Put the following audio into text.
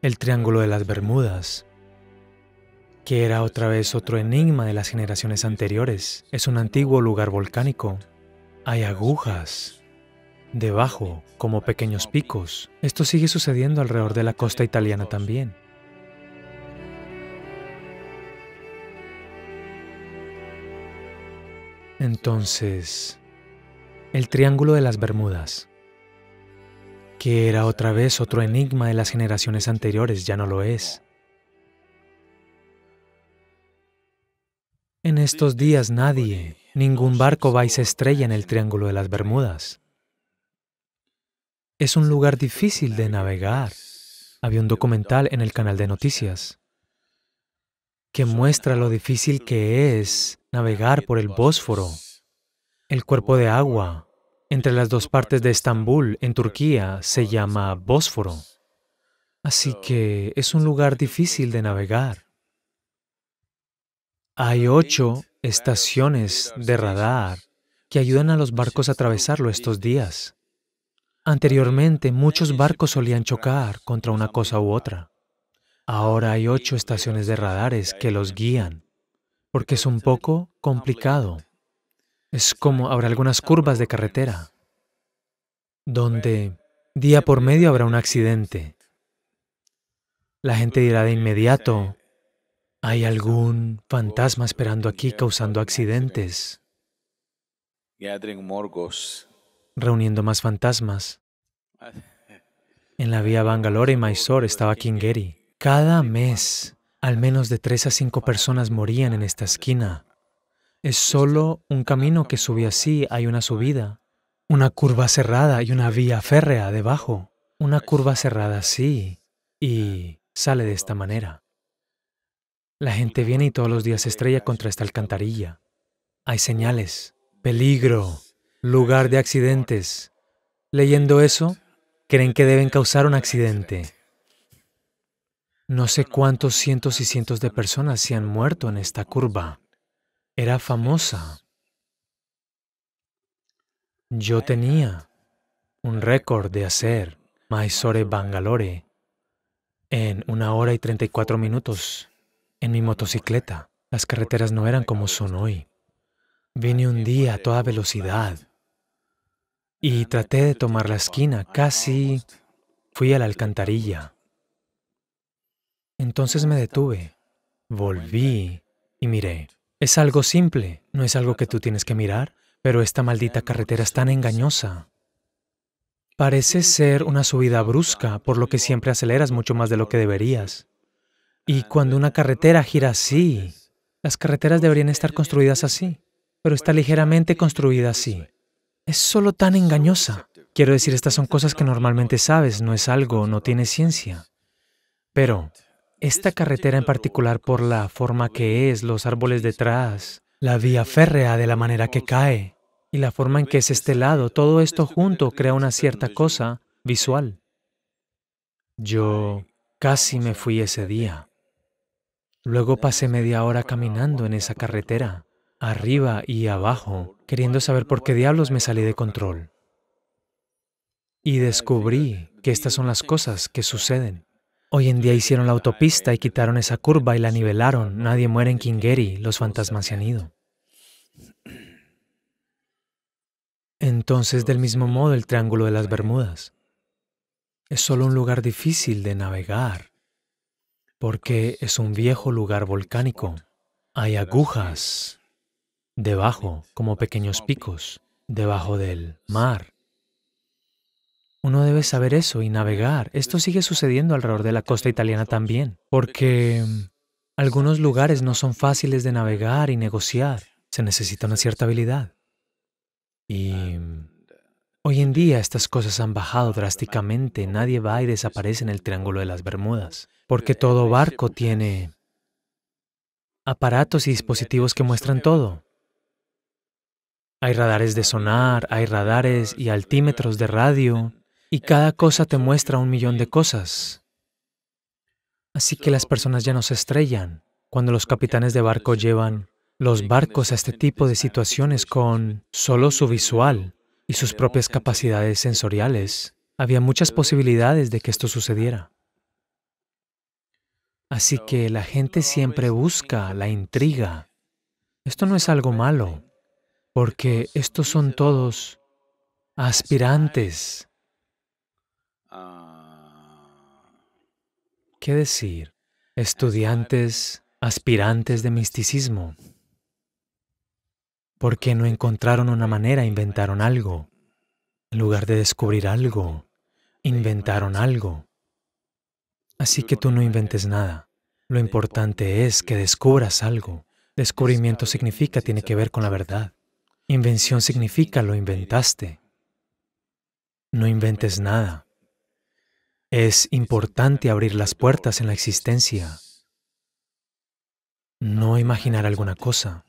el Triángulo de las Bermudas, que era otra vez otro enigma de las generaciones anteriores. Es un antiguo lugar volcánico. Hay agujas debajo, como pequeños picos. Esto sigue sucediendo alrededor de la costa italiana también. Entonces, el Triángulo de las Bermudas que era otra vez otro enigma de las generaciones anteriores, ya no lo es. En estos días nadie, ningún barco va y se estrella en el Triángulo de las Bermudas. Es un lugar difícil de navegar. Había un documental en el canal de noticias que muestra lo difícil que es navegar por el Bósforo, el cuerpo de agua, entre las dos partes de Estambul, en Turquía, se llama Bósforo. Así que es un lugar difícil de navegar. Hay ocho estaciones de radar que ayudan a los barcos a atravesarlo estos días. Anteriormente, muchos barcos solían chocar contra una cosa u otra. Ahora hay ocho estaciones de radares que los guían, porque es un poco complicado es como habrá algunas curvas de carretera donde día por medio habrá un accidente. La gente dirá de inmediato, hay algún fantasma esperando aquí causando accidentes, reuniendo más fantasmas. En la vía Bangalore y Mysore estaba Kingeri. Cada mes, al menos de tres a cinco personas morían en esta esquina. Es solo un camino que sube así, hay una subida, una curva cerrada y una vía férrea debajo. Una curva cerrada así y sale de esta manera. La gente viene y todos los días se estrella contra esta alcantarilla. Hay señales, peligro, lugar de accidentes. Leyendo eso, creen que deben causar un accidente. No sé cuántos cientos y cientos de personas se han muerto en esta curva era famosa. Yo tenía un récord de hacer Mysore Bangalore en una hora y 34 minutos en mi motocicleta. Las carreteras no eran como son hoy. Vine un día a toda velocidad y traté de tomar la esquina. Casi fui a la alcantarilla. Entonces me detuve, volví y miré. Es algo simple, no es algo que tú tienes que mirar, pero esta maldita carretera es tan engañosa. Parece ser una subida brusca, por lo que siempre aceleras mucho más de lo que deberías. Y cuando una carretera gira así, las carreteras deberían estar construidas así, pero está ligeramente construida así. Es solo tan engañosa. Quiero decir, estas son cosas que normalmente sabes, no es algo, no tiene ciencia. Pero esta carretera en particular por la forma que es, los árboles detrás, la vía férrea de la manera que cae y la forma en que es este lado, todo esto junto crea una cierta cosa visual. Yo casi me fui ese día. Luego pasé media hora caminando en esa carretera, arriba y abajo, queriendo saber por qué diablos me salí de control. Y descubrí que estas son las cosas que suceden. Hoy en día hicieron la autopista y quitaron esa curva y la nivelaron. Nadie muere en Kingeri, los fantasmas se han ido. Entonces, del mismo modo, el Triángulo de las Bermudas. Es solo un lugar difícil de navegar, porque es un viejo lugar volcánico. Hay agujas debajo, como pequeños picos, debajo del mar. Uno debe saber eso y navegar. Esto sigue sucediendo alrededor de la costa italiana también, porque mm, algunos lugares no son fáciles de navegar y negociar. Se necesita una cierta habilidad. Y mm, hoy en día estas cosas han bajado drásticamente. Nadie va y desaparece en el Triángulo de las Bermudas, porque todo barco tiene aparatos y dispositivos que muestran todo. Hay radares de sonar, hay radares y altímetros de radio, y eh, cada cosa te muestra un millón de cosas. Así que las personas ya no se estrellan cuando los capitanes de barco llevan los barcos a este tipo de situaciones con solo su visual y sus propias capacidades sensoriales. Había muchas posibilidades de que esto sucediera. Así que la gente siempre busca la intriga. Esto no es algo malo, porque estos son todos aspirantes Ah. ¿Qué decir? Estudiantes, aspirantes de misticismo. qué no encontraron una manera, inventaron algo. En lugar de descubrir algo, inventaron algo. Así que tú no inventes nada. Lo importante es que descubras algo. Descubrimiento significa tiene que ver con la verdad. Invención significa lo inventaste. No inventes nada. Es importante abrir las puertas en la existencia, no imaginar alguna cosa.